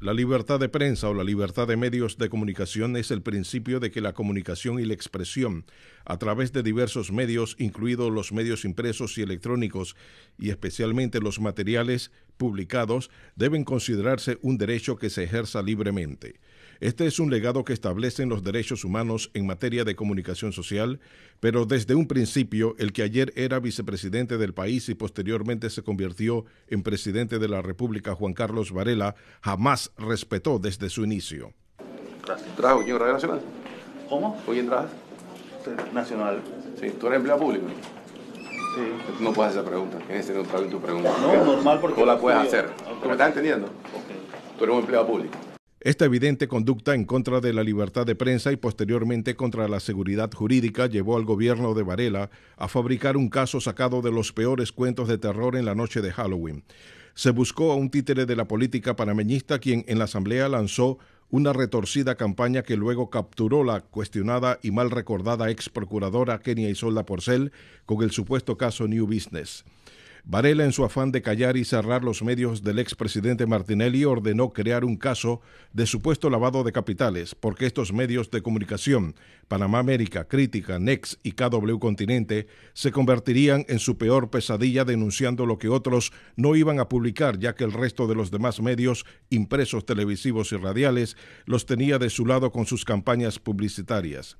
La libertad de prensa o la libertad de medios de comunicación es el principio de que la comunicación y la expresión a través de diversos medios, incluidos los medios impresos y electrónicos, y especialmente los materiales publicados deben considerarse un derecho que se ejerza libremente. Este es un legado que establecen los derechos humanos en materia de comunicación social, pero desde un principio el que ayer era vicepresidente del país y posteriormente se convirtió en presidente de la República, Juan Carlos Varela, jamás respetó desde su inicio. Gracias. Radio Nacional? ¿Cómo? Hoy en Nacional. Sí, tú eres empleado público no puedes hacer preguntas, tu pregunta. No, normal porque... No la puedes hacer. ¿Me estás entendiendo? Tú eres un empleado público. Esta evidente conducta en contra de la libertad de prensa y posteriormente contra la seguridad jurídica llevó al gobierno de Varela a fabricar un caso sacado de los peores cuentos de terror en la noche de Halloween. Se buscó a un títere de la política panameñista quien en la asamblea lanzó una retorcida campaña que luego capturó la cuestionada y mal recordada ex procuradora Kenia Isolda Porcel con el supuesto caso New Business. Varela, en su afán de callar y cerrar los medios del expresidente Martinelli, ordenó crear un caso de supuesto lavado de capitales, porque estos medios de comunicación, Panamá América, Crítica, Nex y KW Continente, se convertirían en su peor pesadilla denunciando lo que otros no iban a publicar, ya que el resto de los demás medios, impresos, televisivos y radiales, los tenía de su lado con sus campañas publicitarias.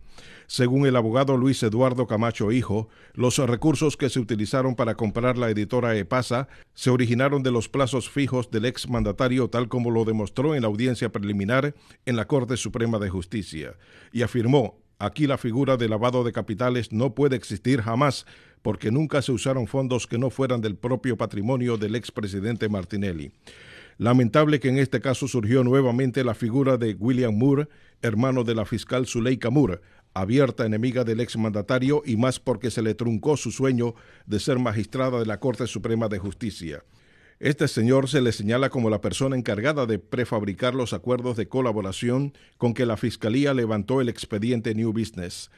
Según el abogado Luis Eduardo Camacho Hijo, los recursos que se utilizaron para comprar la editorial se originaron de los plazos fijos del exmandatario tal como lo demostró en la audiencia preliminar en la Corte Suprema de Justicia y afirmó Aquí la figura de lavado de capitales no puede existir jamás porque nunca se usaron fondos que no fueran del propio patrimonio del expresidente Martinelli. Lamentable que en este caso surgió nuevamente la figura de William Moore, hermano de la fiscal Zuleika Moore, abierta enemiga del exmandatario y más porque se le truncó su sueño de ser magistrada de la Corte Suprema de Justicia. Este señor se le señala como la persona encargada de prefabricar los acuerdos de colaboración con que la Fiscalía levantó el expediente New Business.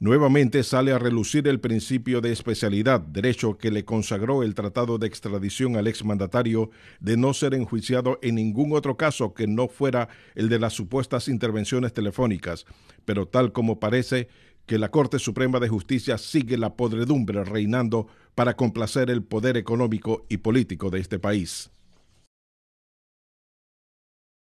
Nuevamente sale a relucir el principio de especialidad, derecho que le consagró el Tratado de Extradición al exmandatario de no ser enjuiciado en ningún otro caso que no fuera el de las supuestas intervenciones telefónicas. Pero tal como parece que la Corte Suprema de Justicia sigue la podredumbre reinando para complacer el poder económico y político de este país.